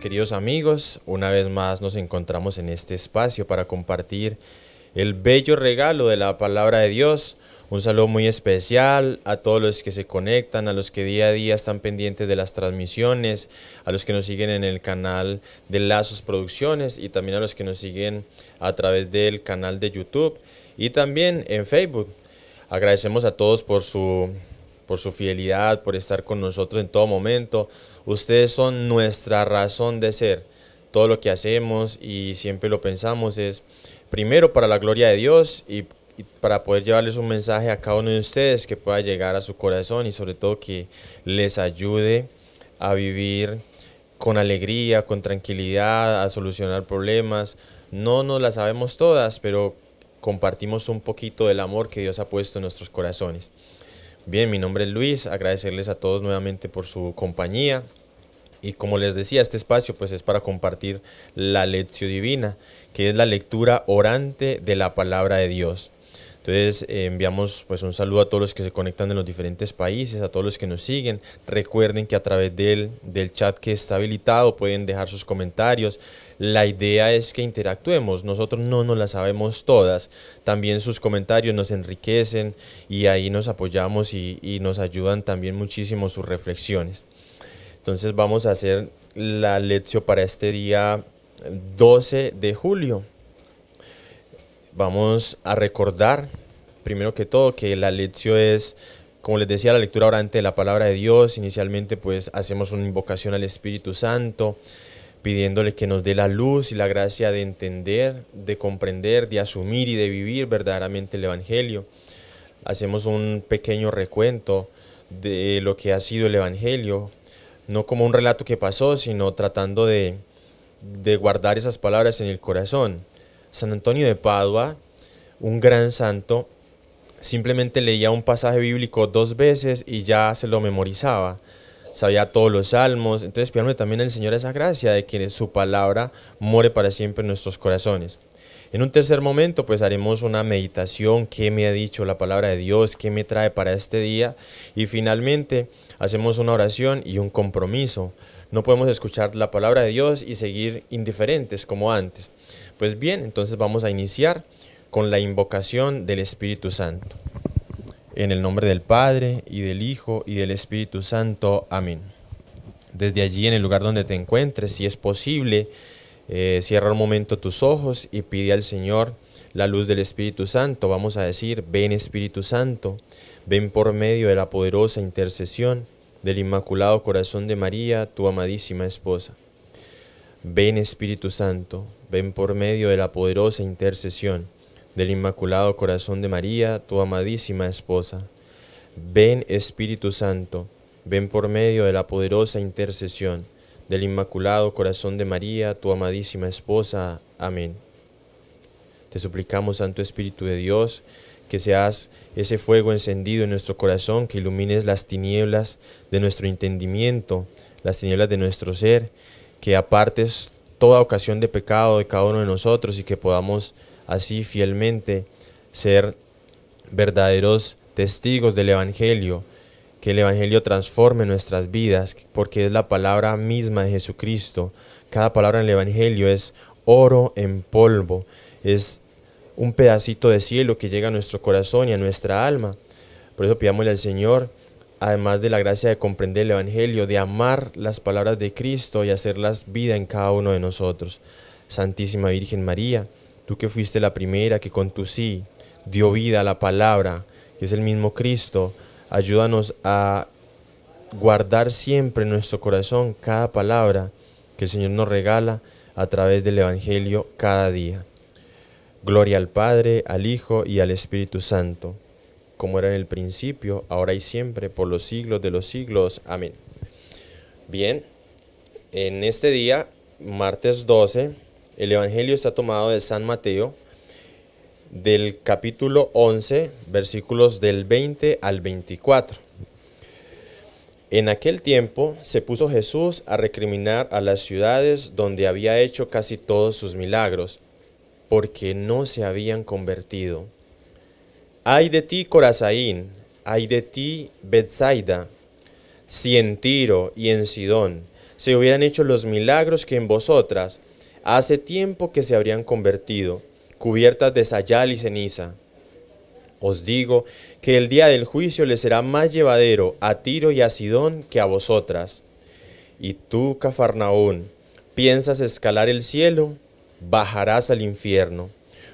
queridos amigos. Una vez más nos encontramos en este espacio para compartir el bello regalo de la palabra de Dios. Un saludo muy especial a todos los que se conectan, a los que día a día están pendientes de las transmisiones, a los que nos siguen en el canal de Lazos Producciones y también a los que nos siguen a través del canal de YouTube y también en Facebook. Agradecemos a todos por su por su fidelidad, por estar con nosotros en todo momento. Ustedes son nuestra razón de ser. Todo lo que hacemos y siempre lo pensamos es primero para la gloria de Dios y, para poder llevarles un mensaje a cada uno de ustedes que pueda llegar a su corazón y sobre todo que les ayude a vivir con alegría, con tranquilidad, a solucionar problemas. No nos las sabemos todas, pero compartimos un poquito del amor que Dios ha puesto en nuestros corazones. Bien, mi nombre es Luis, agradecerles a todos nuevamente por su compañía y como les decía, este espacio pues es para compartir la lección divina, que es la lectura orante de la palabra de Dios. Entonces eh, enviamos pues un saludo a todos los que se conectan en los diferentes países, a todos los que nos siguen. Recuerden que a través del, del chat que está habilitado pueden dejar sus comentarios. La idea es que interactuemos, nosotros no nos la sabemos todas. También sus comentarios nos enriquecen y ahí nos apoyamos y, y nos ayudan también muchísimo sus reflexiones. Entonces vamos a hacer la lección para este día 12 de julio. Vamos a recordar, primero que todo, que la lección es, como les decía, la lectura orante de la palabra de Dios. Inicialmente, pues hacemos una invocación al Espíritu Santo, pidiéndole que nos dé la luz y la gracia de entender, de comprender, de asumir y de vivir verdaderamente el Evangelio. Hacemos un pequeño recuento de lo que ha sido el Evangelio, no como un relato que pasó, sino tratando de, guardar esas palabras en el corazón. San Antonio de Padua, un gran santo, simplemente leía un pasaje bíblico dos veces y ya se lo memorizaba. Sabía todos los salmos. Entonces, pídame también el Señor esa gracia de que su palabra muere para siempre en nuestros corazones. En un tercer momento, pues haremos una meditación, qué me ha dicho la palabra de Dios, qué me trae para este día. Y finalmente, hacemos una oración y un compromiso. No podemos escuchar la palabra de Dios y seguir indiferentes como antes. Pues bien, entonces vamos a iniciar con la invocación del Espíritu Santo. En el nombre del Padre y del Hijo y del Espíritu Santo. Amén. Desde allí, en el lugar donde te encuentres, si es posible, eh, cierra un momento tus ojos y pide al Señor la luz del Espíritu Santo. Vamos a decir, ven Espíritu Santo, ven por medio de la poderosa intercesión del Inmaculado Corazón de María, tu amadísima esposa. Ven Espíritu Santo, ven por medio de la poderosa intercesión del Inmaculado Corazón de María, tu amadísima esposa. Ven Espíritu Santo, ven por medio de la poderosa intercesión del Inmaculado Corazón de María, tu amadísima esposa. Amén. Te suplicamos, Santo Espíritu de Dios, que seas ese fuego encendido en nuestro corazón, que ilumines las tinieblas de nuestro entendimiento, las tinieblas de nuestro ser, que apartes toda ocasión de pecado de cada uno de nosotros y que podamos así fielmente ser verdaderos testigos del Evangelio, que el Evangelio transforme nuestras vidas, porque es la palabra misma de Jesucristo. Cada palabra en el Evangelio es oro en polvo es un pedacito de cielo que llega a nuestro corazón y a nuestra alma. Por eso pidámosle al Señor, además de la gracia de comprender el Evangelio, de amar las palabras de Cristo y hacerlas vida en cada uno de nosotros. Santísima Virgen María, tú que fuiste la primera que con tu sí dio vida a la palabra, que es el mismo Cristo, ayúdanos a guardar siempre en nuestro corazón cada palabra que el Señor nos regala a través del Evangelio cada día. Gloria al Padre, al Hijo y al Espíritu Santo, como era en el principio, ahora y siempre, por los siglos de los siglos. Amén. Bien, en este día, martes 12, el Evangelio está tomado de San Mateo, del capítulo 11, versículos del 20 al 24. En aquel tiempo se puso Jesús a recriminar a las ciudades donde había hecho casi todos sus milagros porque no se habían convertido. Ay de ti, Corazaín, ay de ti, Betsaida, si en Tiro y en Sidón se hubieran hecho los milagros que en vosotras hace tiempo que se habrían convertido, cubiertas de sayal y ceniza. Os digo que el día del juicio le será más llevadero a Tiro y a Sidón que a vosotras. Y tú, Cafarnaún, ¿piensas escalar el cielo? bajarás al infierno.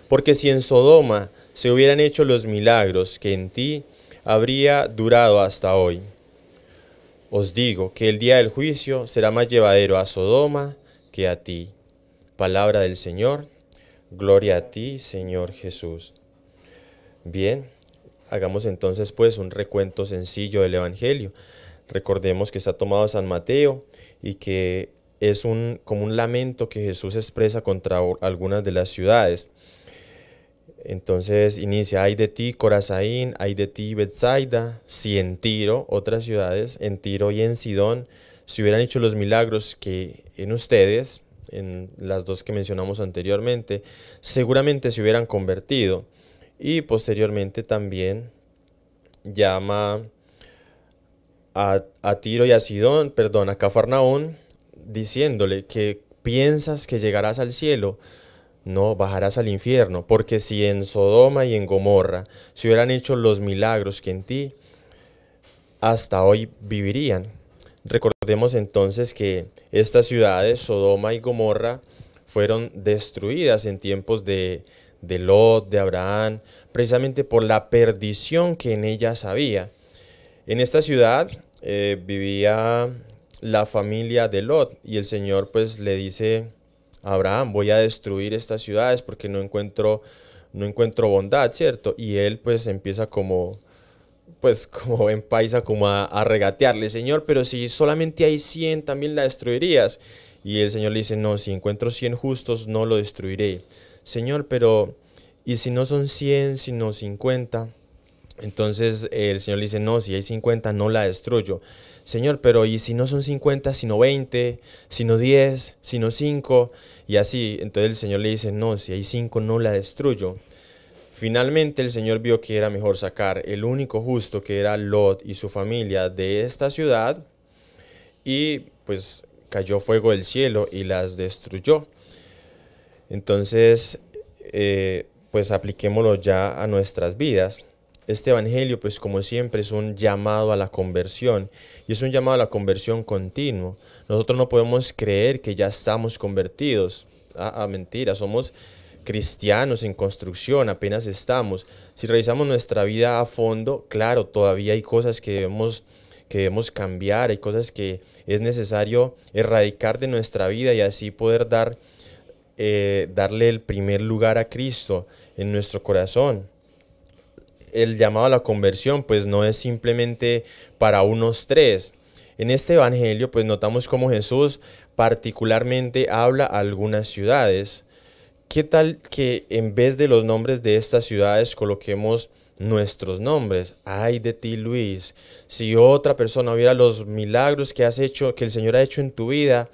Porque si en Sodoma se hubieran hecho los milagros que en ti habría durado hasta hoy. Os digo que el día del juicio será más llevadero a Sodoma que a ti. Palabra del Señor. Gloria a ti, Señor Jesús. Bien, hagamos entonces pues un recuento sencillo del Evangelio. Recordemos que está tomado San Mateo y que es un, como un lamento que Jesús expresa contra algunas de las ciudades. Entonces inicia, hay de ti Corazaín, hay de ti Bethsaida, si en Tiro, otras ciudades, en Tiro y en Sidón, si hubieran hecho los milagros que en ustedes, en las dos que mencionamos anteriormente, seguramente se hubieran convertido. Y posteriormente también llama a, a Tiro y a Sidón, perdón, a Cafarnaún, diciéndole que piensas que llegarás al cielo, no, bajarás al infierno, porque si en Sodoma y en Gomorra se hubieran hecho los milagros que en ti, hasta hoy vivirían. Recordemos entonces que estas ciudades, Sodoma y Gomorra, fueron destruidas en tiempos de, de Lot, de Abraham, precisamente por la perdición que en ellas había. En esta ciudad eh, vivía la familia de Lot y el Señor pues le dice a Abraham, voy a destruir estas ciudades porque no encuentro, no encuentro bondad, ¿cierto? Y él pues empieza como, pues como en paisa, como a, a regatearle, Señor, pero si solamente hay 100 también la destruirías. Y el Señor le dice, no, si encuentro 100 justos no lo destruiré. Señor, pero ¿y si no son 100, sino 50? Entonces el Señor le dice, no, si hay 50 no la destruyo. Señor, pero ¿y si no son 50, sino 20, sino 10, sino 5? Y así, entonces el Señor le dice, no, si hay 5 no la destruyo. Finalmente el Señor vio que era mejor sacar el único justo que era Lot y su familia de esta ciudad y pues cayó fuego del cielo y las destruyó. Entonces, eh, pues apliquémoslo ya a nuestras vidas. Este Evangelio, pues como siempre, es un llamado a la conversión y es un llamado a la conversión continua. Nosotros no podemos creer que ya estamos convertidos. A, mentiras, mentira, somos cristianos en construcción, apenas estamos. Si revisamos nuestra vida a fondo, claro, todavía hay cosas que debemos, que debemos cambiar, hay cosas que es necesario erradicar de nuestra vida y así poder dar, eh, darle el primer lugar a Cristo en nuestro corazón el llamado a la conversión pues no es simplemente para unos tres. En este Evangelio pues notamos cómo Jesús particularmente habla a algunas ciudades. ¿Qué tal que en vez de los nombres de estas ciudades coloquemos nuestros nombres. Ay de ti, Luis. Si otra persona viera los milagros que has hecho, que el Señor ha hecho en tu vida,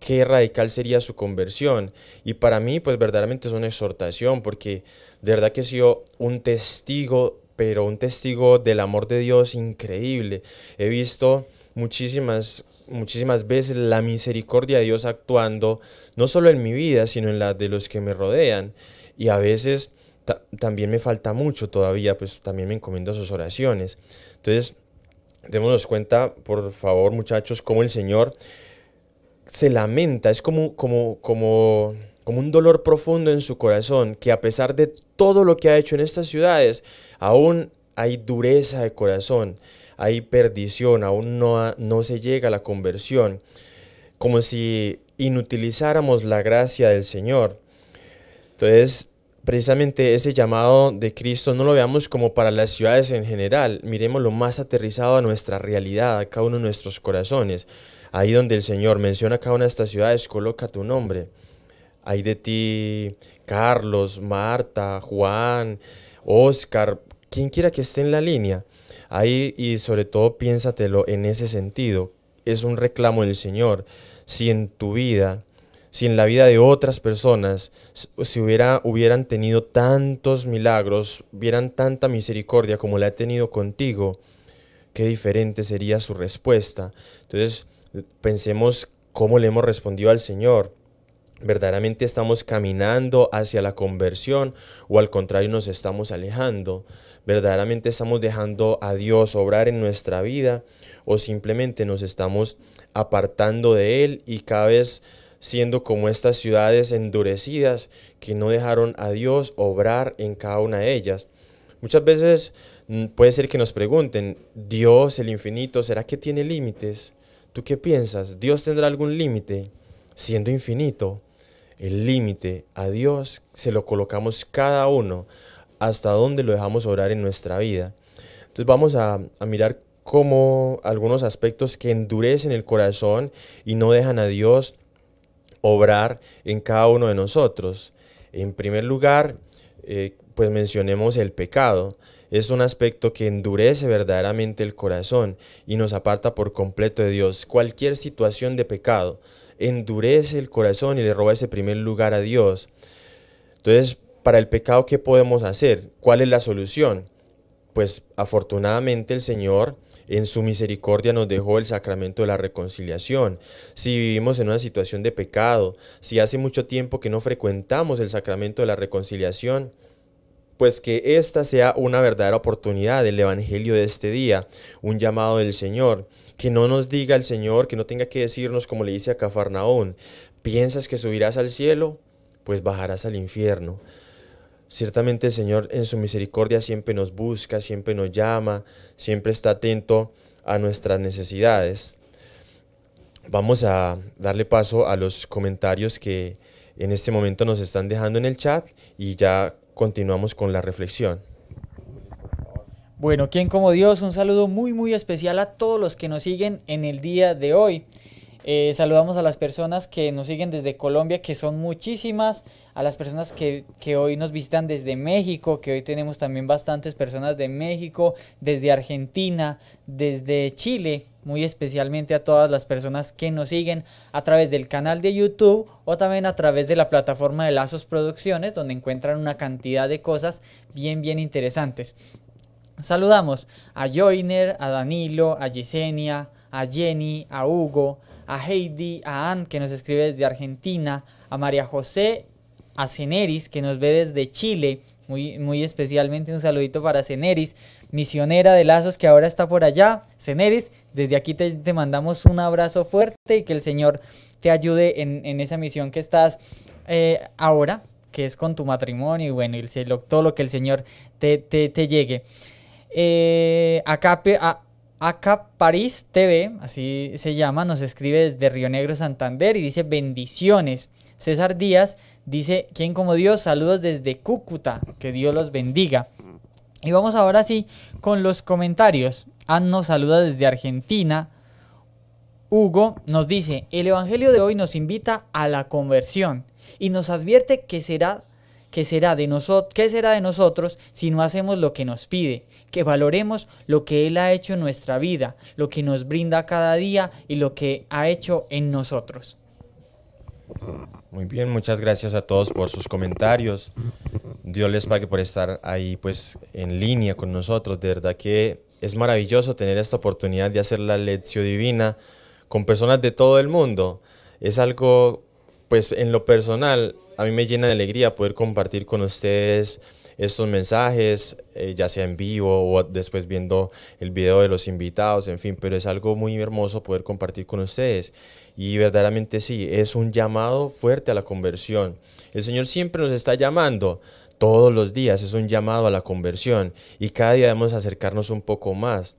qué radical sería su conversión. Y para mí, pues verdaderamente es una exhortación, porque de verdad que he sido un testigo, pero un testigo del amor de Dios increíble. He visto muchísimas muchísimas veces la misericordia de Dios actuando, no solo en mi vida, sino en la de los que me rodean. Y a veces también me falta mucho todavía, pues también me encomiendo sus oraciones. Entonces, démonos cuenta, por favor, muchachos, cómo el Señor se lamenta. Es como, como, como como un dolor profundo en su corazón, que a pesar de todo lo que ha hecho en estas ciudades, aún hay dureza de corazón, hay perdición, aún no, no se llega a la conversión, como si inutilizáramos la gracia del Señor. Entonces, precisamente ese llamado de Cristo no lo veamos como para las ciudades en general, miremos lo más aterrizado a nuestra realidad, a cada uno de nuestros corazones. Ahí donde el Señor menciona cada una de estas ciudades, coloca tu nombre. Hay de ti Carlos, Marta, Juan, Oscar, quien quiera que esté en la línea. Ahí y sobre todo piénsatelo en ese sentido. Es un reclamo del Señor. Si en tu vida, si en la vida de otras personas, si hubiera, hubieran tenido tantos milagros, hubieran tanta misericordia como la he tenido contigo, qué diferente sería su respuesta. Entonces, pensemos cómo le hemos respondido al Señor verdaderamente estamos caminando hacia la conversión o al contrario nos estamos alejando, verdaderamente estamos dejando a Dios obrar en nuestra vida o simplemente nos estamos apartando de Él y cada vez siendo como estas ciudades endurecidas que no dejaron a Dios obrar en cada una de ellas. Muchas veces mm, puede ser que nos pregunten, Dios el infinito, ¿será que tiene límites? ¿Tú qué piensas? ¿Dios tendrá algún límite? siendo infinito, el límite a Dios se lo colocamos cada uno hasta donde lo dejamos orar en nuestra vida. Entonces vamos a, mirar cómo algunos aspectos que endurecen el corazón y no dejan a Dios obrar en cada uno de nosotros. En primer lugar, eh, pues mencionemos el pecado. Es un aspecto que endurece verdaderamente el corazón y nos aparta por completo de Dios. Cualquier situación de pecado, endurece el corazón y le roba ese primer lugar a Dios. Entonces, para el pecado, ¿qué podemos hacer? ¿Cuál es la solución? Pues afortunadamente el Señor en su misericordia nos dejó el sacramento de la reconciliación. Si vivimos en una situación de pecado, si hace mucho tiempo que no frecuentamos el sacramento de la reconciliación, pues que esta sea una verdadera oportunidad del Evangelio de este día, un llamado del Señor que no nos diga el Señor, que no tenga que decirnos como le dice a Cafarnaón, piensas que subirás al cielo, pues bajarás al infierno. Ciertamente el Señor en su misericordia siempre nos busca, siempre nos llama, siempre está atento a nuestras necesidades. Vamos a darle paso a los comentarios que en este momento nos están dejando en el chat y ya continuamos con la reflexión. Bueno, ¿quién como Dios? Un saludo muy muy especial a todos los que nos siguen en el día de hoy. Eh, saludamos a las personas que nos siguen desde Colombia, que son muchísimas, a las personas que, que, hoy nos visitan desde México, que hoy tenemos también bastantes personas de México, desde Argentina, desde Chile, muy especialmente a todas las personas que nos siguen a través del canal de YouTube o también a través de la plataforma de Lazos Producciones, donde encuentran una cantidad de cosas bien, bien interesantes. Saludamos a Joyner, a Danilo, a Yesenia, a Jenny, a Hugo, a Heidi, a Ann, que nos escribe desde Argentina, a María José, a Ceneris, que nos ve desde Chile, muy, muy, especialmente un saludito para Ceneris, misionera de lazos que ahora está por allá. Ceneris, desde aquí te, mandamos un abrazo fuerte y que el Señor te ayude en, en esa misión que estás eh, ahora, que es con tu matrimonio y bueno, y todo lo que el Señor te, te, te llegue. Eh, París TV, así se llama, nos escribe desde Río Negro, Santander y dice bendiciones. César Díaz dice, quien como Dios, saludos desde Cúcuta, que Dios los bendiga. Y vamos ahora sí con los comentarios. Ann nos saluda desde Argentina. Hugo nos dice, el Evangelio de hoy nos invita a la conversión y nos advierte que será ¿Qué será, de será de nosotros si no hacemos lo que nos pide? Que valoremos lo que Él ha hecho en nuestra vida, lo que nos brinda cada día y lo que ha hecho en nosotros. Muy bien, muchas gracias a todos por sus comentarios. Dios les pague por estar ahí pues en línea con nosotros. De verdad que es maravilloso tener esta oportunidad de hacer la lección divina con personas de todo el mundo. Es algo pues en lo personal, a mí me llena de alegría poder compartir con ustedes estos mensajes, eh, ya sea en vivo o después viendo el video de los invitados, en fin, pero es algo muy hermoso poder compartir con ustedes. Y verdaderamente sí, es un llamado fuerte a la conversión. El Señor siempre nos está llamando. Todos los días es un llamado a la conversión y cada día debemos acercarnos un poco más.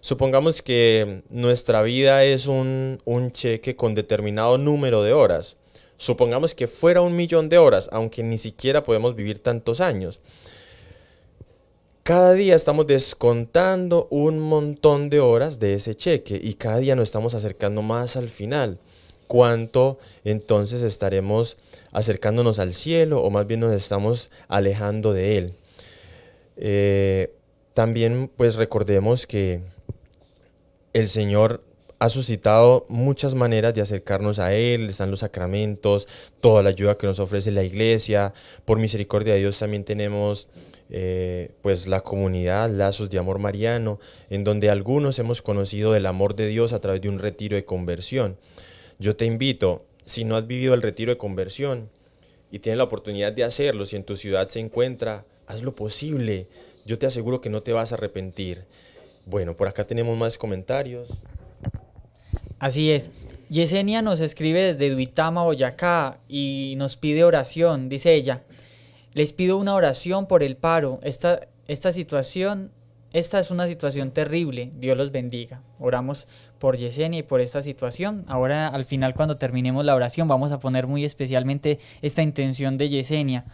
Supongamos que nuestra vida es un cheque con determinado número de horas Supongamos que fuera un millón de horas, aunque ni siquiera podemos vivir tantos años. Cada día estamos descontando un montón de horas de ese cheque y cada día nos estamos acercando más al final. ¿Cuánto entonces estaremos acercándonos al cielo o más bien nos estamos alejando de él? Eh, también pues recordemos que el Señor ha suscitado muchas maneras de acercarnos a Él, están los sacramentos, toda la ayuda que nos ofrece la iglesia. Por misericordia de Dios también tenemos eh, pues la comunidad, lazos de amor mariano, en donde algunos hemos conocido el amor de Dios a través de un retiro de conversión. Yo te invito, si no has vivido el retiro de conversión y tienes la oportunidad de hacerlo, si en tu ciudad se encuentra, haz lo posible. Yo te aseguro que no te vas a arrepentir. Bueno, por acá tenemos más comentarios. Así es. Yesenia nos escribe desde Duitama, Boyacá, y nos pide oración. Dice ella, les pido una oración por el paro. Esta, esta situación, esta es una situación terrible. Dios los bendiga. Oramos por Yesenia y por esta situación. Ahora al final cuando terminemos la oración vamos a poner muy especialmente esta intención de Yesenia.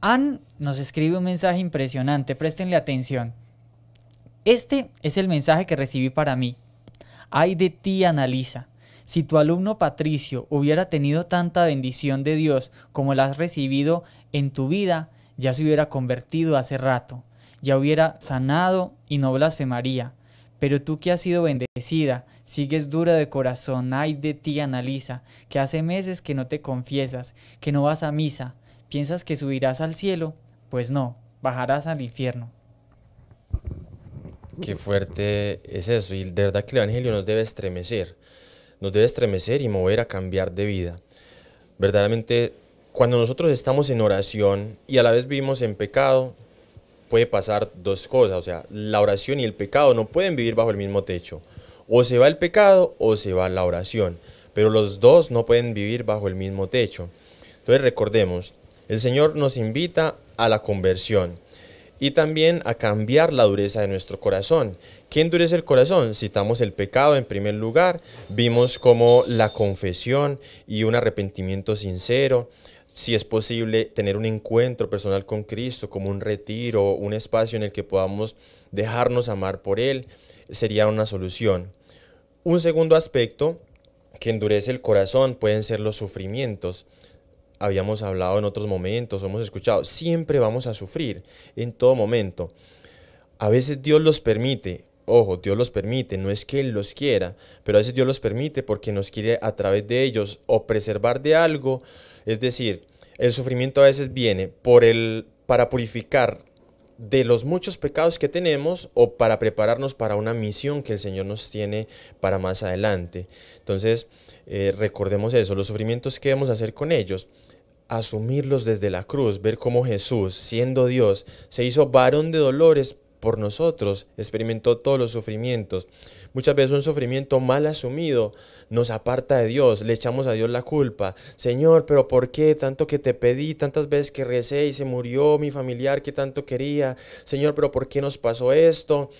Ann nos escribe un mensaje impresionante. Prestenle atención. Este es el mensaje que recibí para mí ay de ti analiza. Si tu alumno Patricio hubiera tenido tanta bendición de Dios como la has recibido en tu vida, ya se hubiera convertido hace rato, ya hubiera sanado y no blasfemaría. Pero tú que has sido bendecida, sigues dura de corazón, ay de ti analiza, que hace meses que no te confiesas, que no vas a misa, piensas que subirás al cielo, pues no, bajarás al infierno. Qué fuerte es eso. Y de verdad que el Evangelio nos debe estremecer. Nos debe estremecer y mover a cambiar de vida. Verdaderamente, cuando nosotros estamos en oración y a la vez vivimos en pecado, puede pasar dos cosas. O sea, la oración y el pecado no pueden vivir bajo el mismo techo. O se va el pecado o se va la oración. Pero los dos no pueden vivir bajo el mismo techo. Entonces recordemos, el Señor nos invita a la conversión y también a cambiar la dureza de nuestro corazón. ¿Qué endurece el corazón? Citamos el pecado en primer lugar, vimos cómo la confesión y un arrepentimiento sincero, si es posible tener un encuentro personal con Cristo, como un retiro, un espacio en el que podamos dejarnos amar por Él, sería una solución. Un segundo aspecto que endurece el corazón pueden ser los sufrimientos habíamos hablado en otros momentos, hemos escuchado, siempre vamos a sufrir en todo momento. A veces Dios los permite, ojo, Dios los permite, no es que Él los quiera, pero a veces Dios los permite porque nos quiere a través de ellos o preservar de algo, es decir, el sufrimiento a veces viene por el, para purificar de los muchos pecados que tenemos o para prepararnos para una misión que el Señor nos tiene para más adelante. Entonces, eh, recordemos eso, los sufrimientos, que debemos hacer con ellos? asumirlos desde la cruz, ver cómo Jesús, siendo Dios, se hizo varón de dolores por nosotros, experimentó todos los sufrimientos. Muchas veces un sufrimiento mal asumido nos aparta de Dios, le echamos a Dios la culpa. Señor, pero ¿por qué tanto que te pedí, tantas veces que recé y se murió mi familiar que tanto quería? Señor, pero ¿por qué nos pasó esto?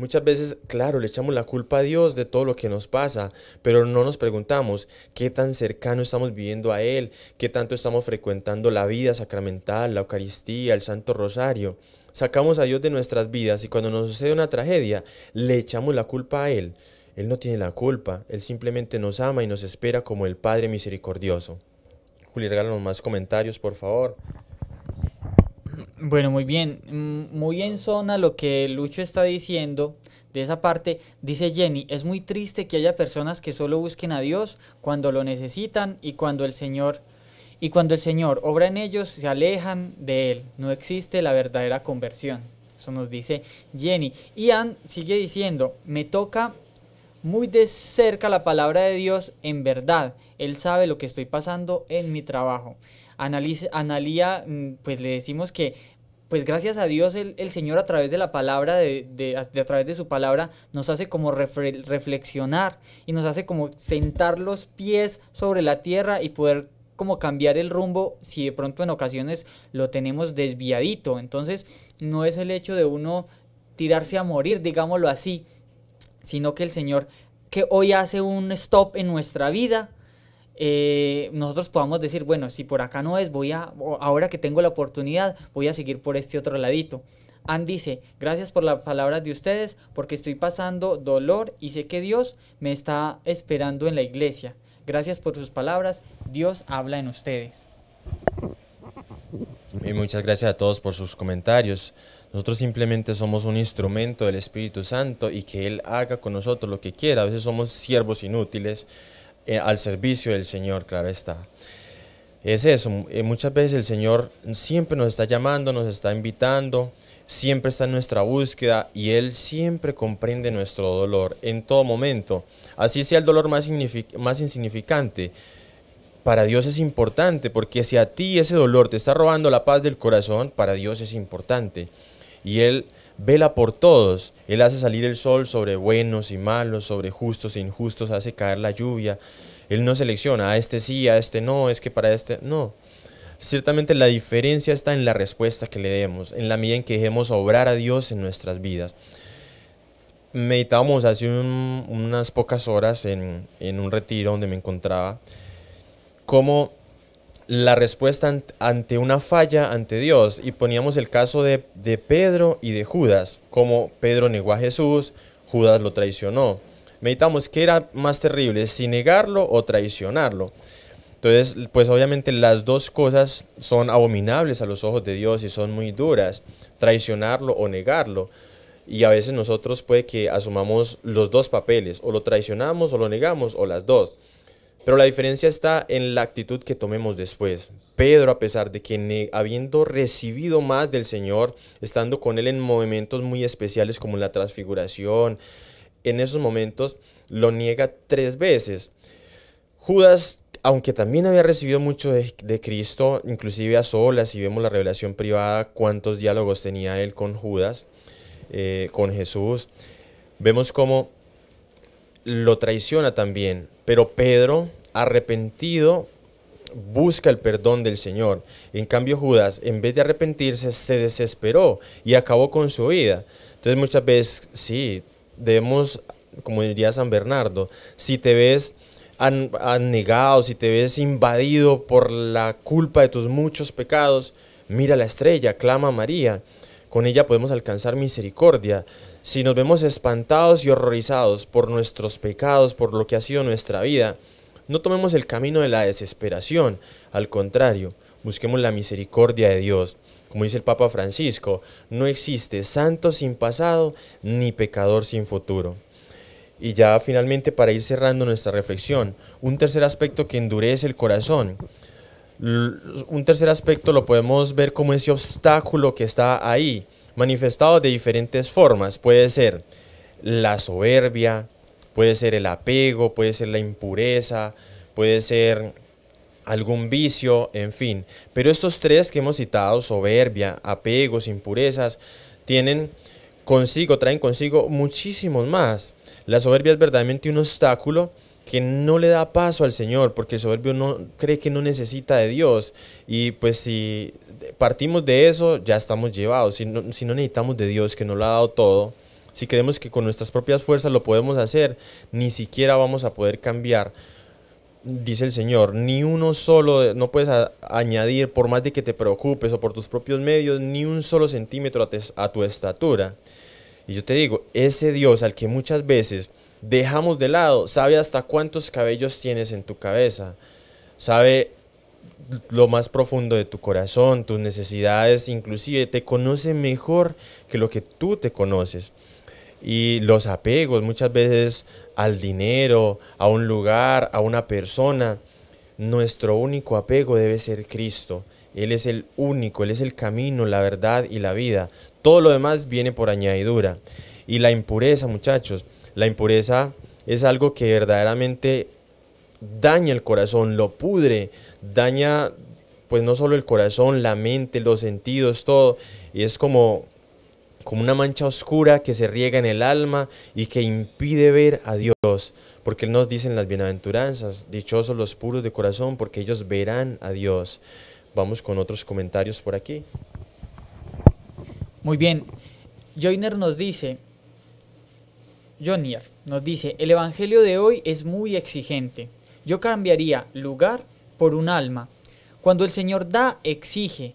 Muchas veces, claro, le echamos la culpa a Dios de todo lo que nos pasa, pero no nos preguntamos qué tan cercano estamos viviendo a Él, qué tanto estamos frecuentando la vida sacramental, la Eucaristía, el Santo Rosario. Sacamos a Dios de nuestras vidas y cuando nos sucede una tragedia, le echamos la culpa a Él. Él no tiene la culpa, Él simplemente nos ama y nos espera como el Padre misericordioso. Juli, regálanos más comentarios, por favor. Bueno, muy bien. Mm, muy en zona lo que Lucho está diciendo de esa parte. Dice Jenny, es muy triste que haya personas que solo busquen a Dios cuando lo necesitan y cuando el Señor y cuando el Señor obra en ellos se alejan de él. No existe la verdadera conversión. Eso nos dice Jenny. Ian sigue diciendo, me toca muy de cerca la palabra de Dios en verdad. Él sabe lo que estoy pasando en mi trabajo. Analía, mm, pues le decimos que pues gracias a Dios el, el, Señor a través de la palabra, de, de, a, través de su palabra, nos hace como reflexionar y nos hace como sentar los pies sobre la tierra y poder como cambiar el rumbo si de pronto en ocasiones lo tenemos desviadito. Entonces no es el hecho de uno tirarse a morir, digámoslo así, sino que el Señor que hoy hace un stop en nuestra vida, eh, nosotros podamos decir, bueno, si por acá no es, voy a, ahora que tengo la oportunidad, voy a seguir por este otro ladito. Ann dice, gracias por las palabras de ustedes, porque estoy pasando dolor y sé que Dios me está esperando en la iglesia. Gracias por sus palabras, Dios habla en ustedes. Y muchas gracias a todos por sus comentarios. Nosotros simplemente somos un instrumento del Espíritu Santo y que Él haga con nosotros lo que quiera. A veces somos siervos inútiles, eh, al servicio del Señor, claro está. Es eso, eh, muchas veces el Señor siempre nos está llamando, nos está invitando, siempre está en nuestra búsqueda y Él siempre comprende nuestro dolor en todo momento. Así sea el dolor más, más insignificante, para Dios es importante, porque si a ti ese dolor te está robando la paz del corazón, para Dios es importante. Y Él vela por todos. Él hace salir el sol sobre buenos y malos, sobre justos e injustos, hace caer la lluvia. Él no selecciona a ah, este sí, a ah, este no, es que para este no. Ciertamente la diferencia está en la respuesta que le demos, en la medida en que dejemos obrar a Dios en nuestras vidas. Meditábamos hace unas pocas horas en, en un retiro donde me encontraba cómo la respuesta ante una falla ante Dios. Y poníamos el caso de, de, Pedro y de Judas, como Pedro negó a Jesús, Judas lo traicionó. Meditamos qué era más terrible, si negarlo o traicionarlo. Entonces, pues obviamente las dos cosas son abominables a los ojos de Dios y son muy duras, traicionarlo o negarlo. Y a veces nosotros puede que asumamos los dos papeles, o lo traicionamos o lo negamos, o las dos. Pero la diferencia está en la actitud que tomemos después. Pedro, a pesar de que habiendo recibido más del Señor, estando con Él en momentos muy especiales como la transfiguración, en esos momentos lo niega tres veces. Judas, aunque también había recibido mucho de, Cristo, inclusive a solas, y vemos la revelación privada, cuántos diálogos tenía él con Judas, eh, con Jesús, vemos cómo lo traiciona también pero Pedro, arrepentido, busca el perdón del Señor. En cambio, Judas, en vez de arrepentirse, se desesperó y acabó con su vida. Entonces, muchas veces, sí, debemos, como diría San Bernardo, si te ves anegado, si te ves invadido por la culpa de tus muchos pecados, mira la estrella, clama a María. Con ella podemos alcanzar misericordia si nos vemos espantados y horrorizados por nuestros pecados, por lo que ha sido nuestra vida, no tomemos el camino de la desesperación, al contrario, busquemos la misericordia de Dios. Como dice el Papa Francisco, no existe santo sin pasado ni pecador sin futuro. Y ya finalmente para ir cerrando nuestra reflexión, un tercer aspecto que endurece el corazón. Un tercer aspecto lo podemos ver como ese obstáculo que está ahí, manifestado de diferentes formas. Puede ser la soberbia, puede ser el apego, puede ser la impureza, puede ser algún vicio, en fin. Pero estos tres que hemos citado, soberbia, apegos, impurezas, tienen consigo, traen consigo muchísimos más. La soberbia es verdaderamente un obstáculo que no le da paso al Señor, porque el soberbio no cree que no necesita de Dios. Y pues si partimos de eso, ya estamos llevados. Si no, necesitamos de Dios, que nos lo ha dado todo, si creemos que con nuestras propias fuerzas lo podemos hacer, ni siquiera vamos a poder cambiar. Dice el Señor, ni uno solo, no puedes añadir, por más de que te preocupes o por tus propios medios, ni un solo centímetro a tu estatura. Y yo te digo, ese Dios al que muchas veces dejamos de lado. Sabe hasta cuántos cabellos tienes en tu cabeza. Sabe lo más profundo de tu corazón, tus necesidades, inclusive te conoce mejor que lo que tú te conoces. Y los apegos muchas veces al dinero, a un lugar, a una persona. Nuestro único apego debe ser Cristo. Él es el único, Él es el camino, la verdad y la vida. Todo lo demás viene por añadidura. Y la impureza, muchachos, la impureza es algo que verdaderamente daña el corazón, lo pudre, daña pues no solo el corazón, la mente, los sentidos, todo. Y es como, como una mancha oscura que se riega en el alma y que impide ver a Dios. Porque Él nos dice las bienaventuranzas, dichosos los puros de corazón, porque ellos verán a Dios. Vamos con otros comentarios por aquí. Muy bien. Joyner nos dice, Jonier nos dice, el Evangelio de hoy es muy exigente. Yo cambiaría lugar por un alma. Cuando el Señor da, exige.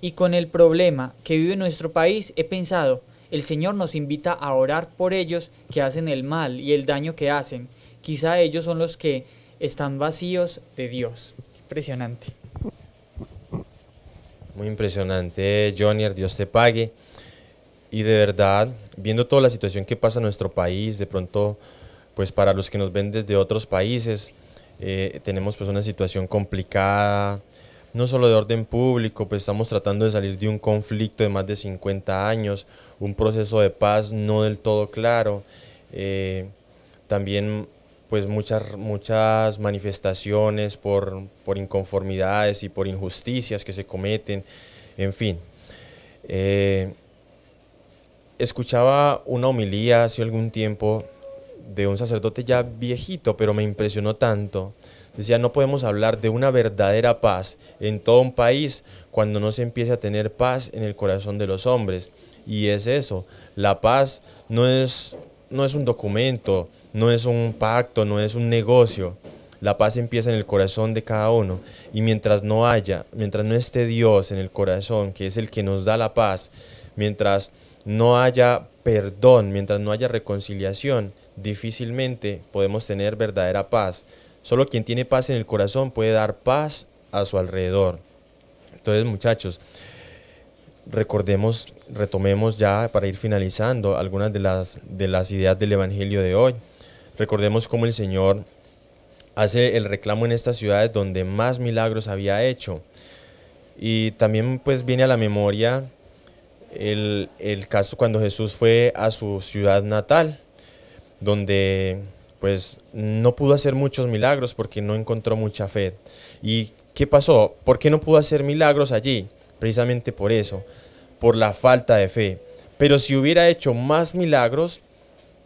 Y con el problema que vive nuestro país, he pensado, el Señor nos invita a orar por ellos que hacen el mal y el daño que hacen. Quizá ellos son los que están vacíos de Dios. Impresionante. Muy impresionante, eh, Jonier, Dios te pague. Y de verdad, viendo toda la situación que pasa en nuestro país, de pronto, pues para los que nos ven desde otros países, eh, tenemos pues una situación complicada, no solo de orden público, pues estamos tratando de salir de un conflicto de más de 50 años, un proceso de paz no del todo claro, eh, también pues muchas, muchas manifestaciones por, inconformidades y por injusticias que se cometen, en fin. Eh, escuchaba una homilía hace algún tiempo de un sacerdote ya viejito, pero me impresionó tanto. Decía, no podemos hablar de una verdadera paz en todo un país cuando no se empiece a tener paz en el corazón de los hombres. Y es eso, la paz no es, no es un documento, no es un pacto, no es un negocio. La paz empieza en el corazón de cada uno. Y mientras no haya, mientras no esté Dios en el corazón, que es el que nos da la paz, mientras no haya perdón, mientras no haya reconciliación, difícilmente podemos tener verdadera paz. Solo quien tiene paz en el corazón puede dar paz a su alrededor. Entonces, muchachos, recordemos, retomemos ya para ir finalizando algunas de las, de las ideas del Evangelio de hoy. Recordemos cómo el Señor hace el reclamo en estas ciudades donde más milagros había hecho. Y también pues viene a la memoria el, el caso cuando Jesús fue a su ciudad natal, donde pues no pudo hacer muchos milagros porque no encontró mucha fe. ¿Y qué pasó? ¿Por qué no pudo hacer milagros allí? Precisamente por eso, por la falta de fe. Pero si hubiera hecho más milagros,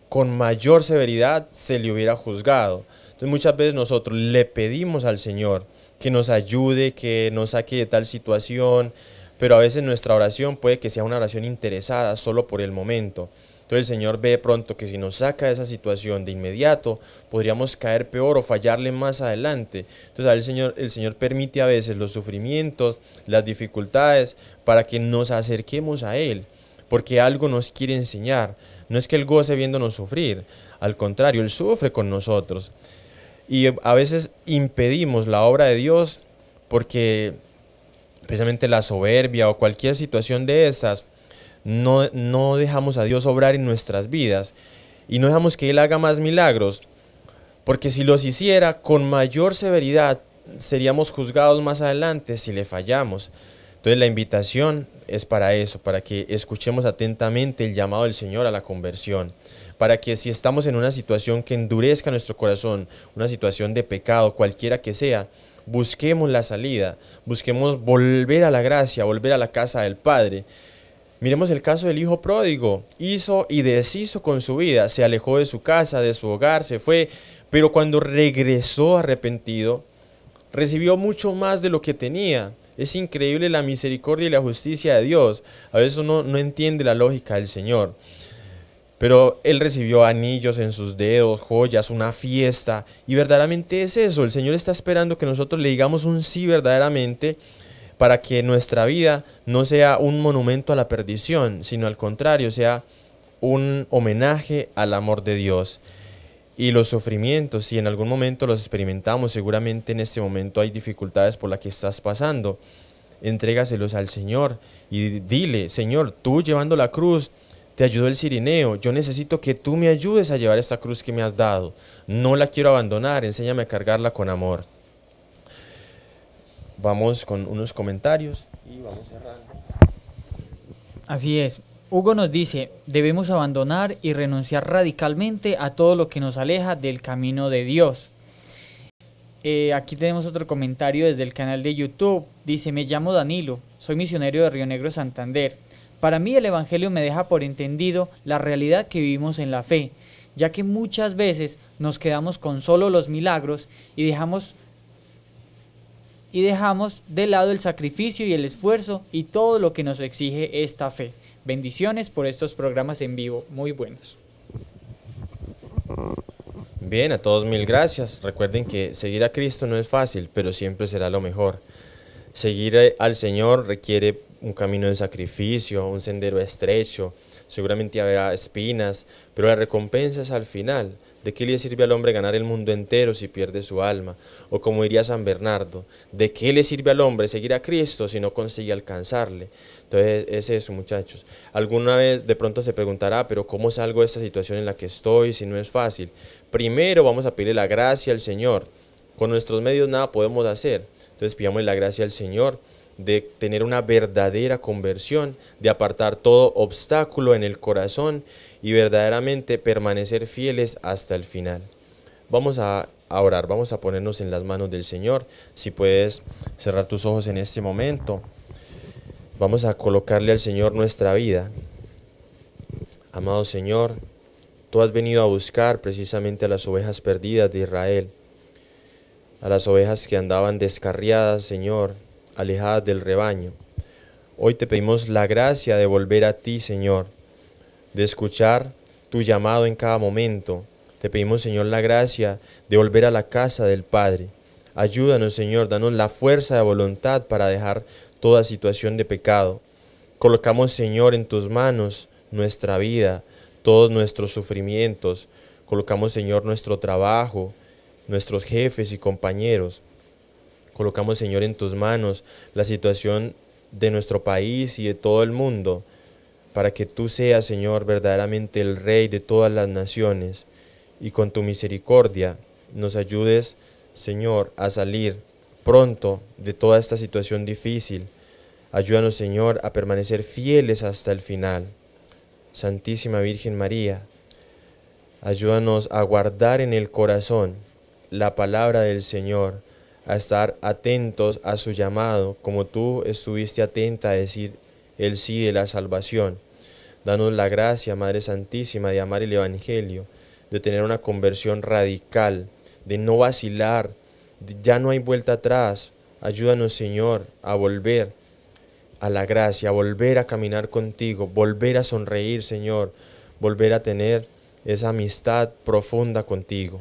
con mayor severidad se le hubiera juzgado. Entonces muchas veces nosotros le pedimos al Señor que nos ayude, que nos saque de tal situación, pero a veces nuestra oración puede que sea una oración interesada solo por el momento. Entonces el Señor ve pronto que si nos saca de esa situación de inmediato, podríamos caer peor o fallarle más adelante. Entonces el Señor, el Señor permite a veces los sufrimientos, las dificultades, para que nos acerquemos a Él, porque algo nos quiere enseñar. No es que Él goce viéndonos sufrir, al contrario, Él sufre con nosotros. Y a veces impedimos la obra de Dios porque precisamente la soberbia o cualquier situación de estas, no, no dejamos a Dios obrar en nuestras vidas y no dejamos que Él haga más milagros, porque si los hiciera con mayor severidad, seríamos juzgados más adelante si le fallamos. Entonces la invitación es para eso, para que escuchemos atentamente el llamado del Señor a la conversión, para que si estamos en una situación que endurezca nuestro corazón, una situación de pecado, cualquiera que sea, busquemos la salida, busquemos volver a la gracia, volver a la casa del Padre. Miremos el caso del hijo pródigo. Hizo y deshizo con su vida, se alejó de su casa, de su hogar, se fue, pero cuando regresó arrepentido, recibió mucho más de lo que tenía. Es increíble la misericordia y la justicia de Dios. A veces uno no entiende la lógica del Señor. Pero él recibió anillos en sus dedos, joyas, una fiesta. Y verdaderamente es eso. El Señor está esperando que nosotros le digamos un sí verdaderamente para que nuestra vida no sea un monumento a la perdición, sino al contrario, sea un homenaje al amor de Dios. Y los sufrimientos, si en algún momento los experimentamos, seguramente en este momento hay dificultades por las que estás pasando. Entrégaselos al Señor y dile, Señor, tú llevando la cruz, te ayudó el Cirineo. Yo necesito que tú me ayudes a llevar esta cruz que me has dado. No la quiero abandonar. Enséñame a cargarla con amor. Vamos con unos comentarios y vamos cerrando. Así es. Hugo nos dice, debemos abandonar y renunciar radicalmente a todo lo que nos aleja del camino de Dios. Eh, aquí tenemos otro comentario desde el canal de YouTube. Dice, me llamo Danilo, soy misionero de Río Negro Santander. Para mí el Evangelio me deja por entendido la realidad que vivimos en la fe, ya que muchas veces nos quedamos con solo los milagros y dejamos y dejamos de lado el sacrificio y el esfuerzo y todo lo que nos exige esta fe. Bendiciones por estos programas en vivo, muy buenos. Bien, a todos mil gracias. Recuerden que seguir a Cristo no es fácil, pero siempre será lo mejor. Seguir al Señor requiere un camino de sacrificio, un sendero estrecho, seguramente habrá espinas, pero la recompensa es al final. ¿De qué le sirve al hombre ganar el mundo entero si pierde su alma? O como diría San Bernardo, ¿de qué le sirve al hombre seguir a Cristo si no consigue alcanzarle? Entonces es eso, muchachos. Alguna vez de pronto se preguntará, pero ¿cómo salgo de esta situación en la que estoy si no es fácil? Primero vamos a pedirle la gracia al Señor. Con nuestros medios nada podemos hacer. Entonces pidamos la gracia al Señor de tener una verdadera conversión, de apartar todo obstáculo en el corazón y verdaderamente permanecer fieles hasta el final. Vamos a orar, vamos a ponernos en las manos del Señor. Si puedes cerrar tus ojos en este momento, vamos a colocarle al Señor nuestra vida. Amado Señor, tú has venido a buscar precisamente a las ovejas perdidas de Israel, a las ovejas que andaban descarriadas, Señor, alejadas del rebaño. Hoy te pedimos la gracia de volver a ti, Señor, de escuchar tu llamado en cada momento. Te pedimos, Señor, la gracia de volver a la casa del Padre. Ayúdanos, Señor, danos la fuerza de voluntad para dejar toda situación de pecado. Colocamos, Señor, en tus manos nuestra vida, todos nuestros sufrimientos. Colocamos, Señor, nuestro trabajo, nuestros jefes y compañeros. Colocamos, Señor, en tus manos la situación de nuestro país y de todo el mundo, para que tú seas, Señor, verdaderamente el Rey de todas las naciones, y con tu misericordia nos ayudes, Señor, a salir pronto de toda esta situación difícil. Ayúdanos, Señor, a permanecer fieles hasta el final. Santísima Virgen María, ayúdanos a guardar en el corazón la palabra del Señor a estar atentos a su llamado, como tú estuviste atenta a decir el sí de la salvación. Danos la gracia, Madre Santísima, de amar el Evangelio, de tener una conversión radical, de no vacilar, ya no hay vuelta atrás. Ayúdanos, Señor, a volver a la gracia, a volver a caminar contigo, volver a sonreír, Señor, volver a tener esa amistad profunda contigo.